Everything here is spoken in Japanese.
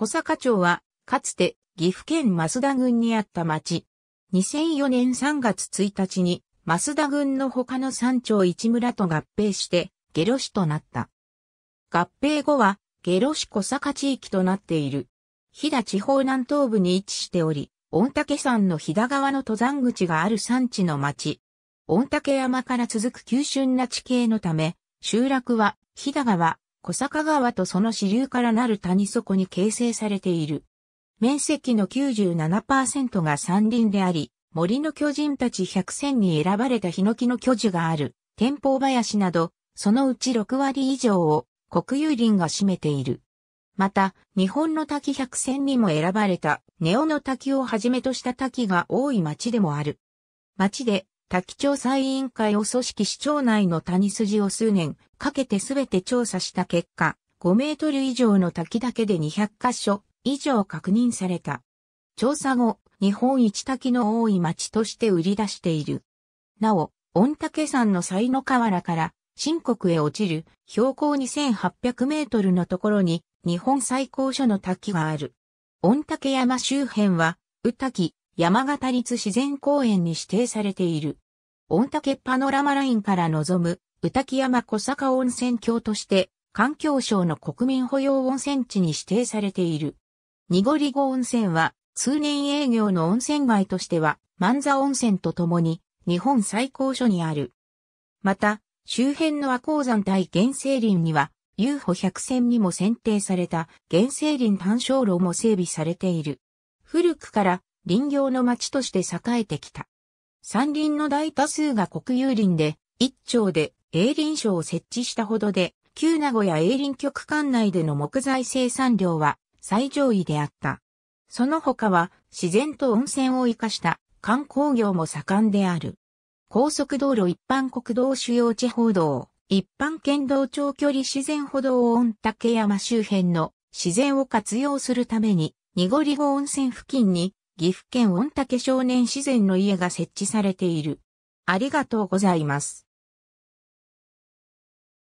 小坂町は、かつて岐阜県増田郡にあった町。2004年3月1日に、増田郡の他の山町一村と合併して、下呂市となった。合併後は、下呂市小坂地域となっている。飛騨地方南東部に位置しており、御嶽山の飛騨川の登山口がある山地の町。御嶽山から続く急峻な地形のため、集落は飛騨川、小坂川とその支流からなる谷底に形成されている。面積の97%が山林であり、森の巨人たち100選に選ばれたヒノキの巨樹がある、天保林など、そのうち6割以上を国有林が占めている。また、日本の滝百選にも選ばれた、ネオの滝をはじめとした滝が多い町でもある。町で滝調査委員会を組織市町内の谷筋を数年かけてすべて調査した結果、5メートル以上の滝だけで200カ所以上確認された。調査後、日本一滝の多い町として売り出している。なお、御嶽山の才の河原から新国へ落ちる標高2800メートルのところに日本最高所の滝がある。御嶽山周辺は、宇滝、山形立自然公園に指定されている。御嶽パノラマラインから望む、宇滝山小坂温泉郷として、環境省の国民保養温泉地に指定されている。濁り後温泉は、通年営業の温泉街としては、万座温泉とともに、日本最高所にある。また、周辺の和光山対原生林には、遊歩百選にも選定された原生林単勝路も整備されている。古くから林業の町として栄えてきた。山林の大多数が国有林で、一丁で営林所を設置したほどで、旧名古屋営林局管内での木材生産量は最上位であった。その他は自然と温泉を生かした観光業も盛んである。高速道路一般国道主要地方道、一般県道長距離自然歩道御嶽山周辺の自然を活用するために、濁り後温泉付近に岐阜県御嶽少年自然の家が設置されている。ありがとうございます。